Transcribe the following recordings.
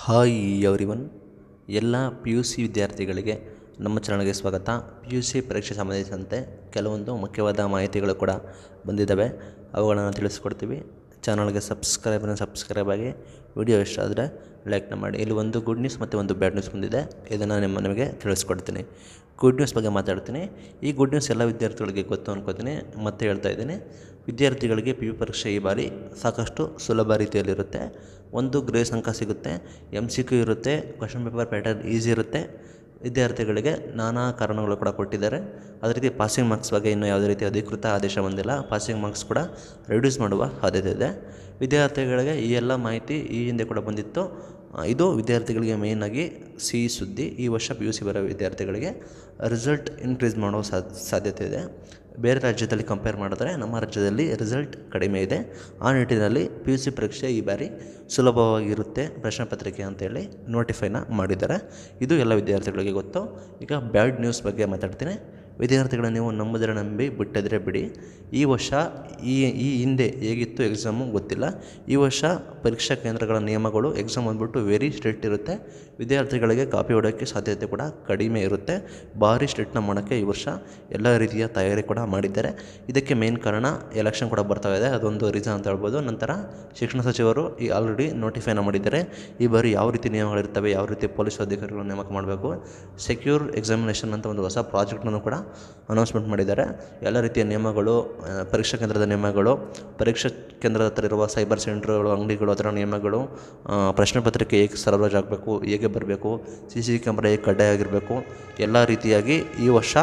hi everyone ಎಲ್ಲ P U C ವಿದ್ಯಾರ್ಥಿಗಳಿಗೆ ನಮ್ಮ ಚಾನಲ್ಗೆ ಸ್ವಾಗತ ಪಿ ಯು ಸಿ ಪರೀಕ್ಷೆ ಸಂಬಂಧಿಸಿದಂತೆ ಕೆಲವೊಂದು ಮುಖ್ಯವಾದ ಮಾಹಿತಿಗಳು ಕೂಡ ಬಂದಿದ್ದಾವೆ ಅವುಗಳನ್ನು ತಿಳಿಸ್ಕೊಡ್ತೀವಿ ಚಾನಲ್ಗೆ ಸಬ್ಸ್ಕ್ರೈಬ್ನ ಸಬ್ಸ್ಕ್ರೈಬ್ ಆಗಿ ವಿಡಿಯೋ ಇಷ್ಟ ಆದರೆ ಲೈಕ್ನ ಮಾಡಿ ಇಲ್ಲಿ ಒಂದು ಗುಡ್ ನ್ಯೂಸ್ ಮತ್ತು ಒಂದು ಬ್ಯಾಡ್ ನ್ಯೂಸ್ ಬಂದಿದೆ ಇದನ್ನು ನಿಮ್ಮ ನಿಮಗೆ ತಿಳಿಸ್ಕೊಡ್ತೀನಿ ಗುಡ್ ನ್ಯೂಸ್ ಬಗ್ಗೆ ಮಾತಾಡ್ತೀನಿ ಈ ಗುಡ್ ನ್ಯೂಸ್ ಎಲ್ಲ ವಿದ್ಯಾರ್ಥಿಗಳಿಗೆ ಗೊತ್ತು ಅನ್ಕೋತೀನಿ ಮತ್ತೆ ಹೇಳ್ತಾ ಇದ್ದೀನಿ ವಿದ್ಯಾರ್ಥಿಗಳಿಗೆ ಪಿ ಯು e ಪರೀಕ್ಷೆ ಈ ಬಾರಿ ಸಾಕಷ್ಟು ಸುಲಭ ರೀತಿಯಲ್ಲಿರುತ್ತೆ ಒಂದು ಗ್ರೇಸ್ ಅಂಕ ಸಿಗುತ್ತೆ ಎಮ್ ಸಿ ಕ್ಯೂ ಇರುತ್ತೆ ಕ್ವಶನ್ ಪೇಪರ್ ಪ್ಯಾಟರ್ನ್ ಈಸಿ ಇರುತ್ತೆ ವಿದ್ಯಾರ್ಥಿಗಳಿಗೆ ನಾನಾ ಕಾರಣಗಳು ಕೂಡ ಕೊಟ್ಟಿದ್ದಾರೆ ಅದೇ ರೀತಿ ಪಾಸಿಂಗ್ ಮಾರ್ಕ್ಸ್ ಬಗ್ಗೆ ಇನ್ನೂ ಯಾವುದೇ ರೀತಿ ಅಧಿಕೃತ ಆದೇಶ ಬಂದಿಲ್ಲ ಪಾಸಿಂಗ್ ಮಾರ್ಕ್ಸ್ ಕೂಡ ರೆಡ್ಯೂಸ್ ಮಾಡುವ ಸಾಧ್ಯತೆ ಇದೆ ವಿದ್ಯಾರ್ಥಿಗಳಿಗೆ ಈ ಎಲ್ಲ ಮಾಹಿತಿ ಈ ಹಿಂದೆ ಕೂಡ ಬಂದಿತ್ತು ಇದು ವಿದ್ಯಾರ್ಥಿಗಳಿಗೆ ಮೇಯ್ನಾಗಿ ಸಿ ಸುದ್ದಿ ಈ ವರ್ಷ ಪಿ ಯು ಸಿ ಬರೋ ವಿದ್ಯಾರ್ಥಿಗಳಿಗೆ ರಿಸಲ್ಟ್ ಇನ್ಕ್ರೀಸ್ ಮಾಡೋ ಸಾಧ್ಯತೆ ಇದೆ ಬೇರೆ ರಾಜ್ಯದಲ್ಲಿ ಕಂಪೇರ್ ಮಾಡಿದ್ರೆ ನಮ್ಮ ರಾಜ್ಯದಲ್ಲಿ ರಿಸಲ್ಟ್ ಕಡಿಮೆ ಇದೆ ಆ ನಿಟ್ಟಿನಲ್ಲಿ ಪಿ ಯು ಸಿ ಪರೀಕ್ಷೆ ಈ ಬಾರಿ ಸುಲಭವಾಗಿರುತ್ತೆ ಪ್ರಶ್ನೆ ಪತ್ರಿಕೆ ಅಂತೇಳಿ ನೋಟಿಫೈನ ಮಾಡಿದ್ದಾರೆ ಇದು ಎಲ್ಲ ವಿದ್ಯಾರ್ಥಿಗಳಿಗೆ ಗೊತ್ತು ಈಗ ಬ್ಯಾಡ್ ನ್ಯೂಸ್ ಬಗ್ಗೆ ಮಾತಾಡ್ತೀನಿ ವಿದ್ಯಾರ್ಥಿಗಳ ನೀವು ನಂಬಿದರೆ ನಂಬಿ ಬಿಟ್ಟಿದ್ರೆ ಬಿಡಿ ಈ ವರ್ಷ ಈ ಈ ಹಿಂದೆ ಹೇಗಿತ್ತು ಎಕ್ಸಾಮು ಗೊತ್ತಿಲ್ಲ ಈ ವರ್ಷ ಪರೀಕ್ಷಾ ಕೇಂದ್ರಗಳ ನಿಯಮಗಳು ಎಕ್ಸಾಮ್ ಬಂದ್ಬಿಟ್ಟು ವೆರಿ ಸ್ಟ್ರಿಕ್ಟ್ ಇರುತ್ತೆ ವಿದ್ಯಾರ್ಥಿಗಳಿಗೆ ಕಾಪಿ ಹೊಡೋಕ್ಕೆ ಸಾಧ್ಯತೆ ಕೂಡ ಕಡಿಮೆ ಇರುತ್ತೆ ಭಾರಿ ಸ್ಟ್ರಿಕ್ಟ್ನ ಮಾಡೋಕ್ಕೆ ಈ ವರ್ಷ ಎಲ್ಲ ರೀತಿಯ ತಯಾರಿ ಕೂಡ ಮಾಡಿದ್ದಾರೆ ಇದಕ್ಕೆ ಮೇನ್ ಕಾರಣ ಎಲೆಕ್ಷನ್ ಕೂಡ ಬರ್ತಾ ಇದೆ ಅದೊಂದು ರೀಸನ್ ಅಂತ ಹೇಳ್ಬೋದು ನಂತರ ಶಿಕ್ಷಣ ಸಚಿವರು ಈ ಆಲ್ರೆಡಿ ನೋಟಿಫೈನ ಮಾಡಿದ್ದಾರೆ ಈ ಬಾರಿ ಯಾವ ರೀತಿ ನಿಯಮಗಳಿರ್ತವೆ ಯಾವ ರೀತಿ ಪೊಲೀಸ್ ಅಧಿಕಾರಿಗಳನ್ನು ನೇಮಕ ಮಾಡಬೇಕು ಸೆಕ್ಯೂರ್ ಎಕ್ಸಾಮಿನೇಷನ್ ಅಂತ ಒಂದು ಹೊಸ ಪ್ರಾಜೆಕ್ಟನ್ನು ಕೂಡ ಅನೌನ್ಸ್ಮೆಂಟ್ ಮಾಡಿದ್ದಾರೆ ಎಲ್ಲ ರೀತಿಯ ನಿಯಮಗಳು ಪರೀಕ್ಷಾ ಕೇಂದ್ರದ ನಿಯಮಗಳು ಪರೀಕ್ಷಾ ಕೇಂದ್ರದ ಹತ್ತಿರ ಇರುವ ಸೈಬರ್ ಸೆಂಟ್ರ್ಗಳು ಅಂಗಡಿಗಳು ಅದರ ನಿಯಮಗಳು ಪ್ರಶ್ನೆ ಪತ್ರಿಕೆ ಹೇಗೆ ಸರಬರಾಜು ಆಗಬೇಕು ಹೇಗೆ ಬರಬೇಕು ಸಿ ಸಿ ಕ್ಯಾಮ್ರಾ ಹೇಗೆ ಕಡ್ಡಾಯ ಆಗಿರಬೇಕು ಎಲ್ಲ ರೀತಿಯಾಗಿ ಈ ವರ್ಷ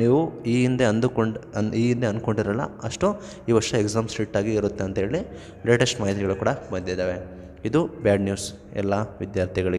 ನೀವು ಈ ಹಿಂದೆ ಅಂದುಕೊಂಡು ಅನ್ ಈ ಹಿಂದೆ ಅಂದ್ಕೊಂಡಿರಲ್ಲ ಅಷ್ಟು ಈ ವರ್ಷ ಎಕ್ಸಾಮ್ ಆಗಿ ಇರುತ್ತೆ ಅಂತೇಳಿ ಲೇಟೆಸ್ಟ್ ಮಾಹಿತಿಗಳು ಕೂಡ ಬಂದಿದ್ದಾವೆ ಇದು ಬ್ಯಾಡ್ ನ್ಯೂಸ್ ಎಲ್ಲ ವಿದ್ಯಾರ್ಥಿಗಳಿಗೆ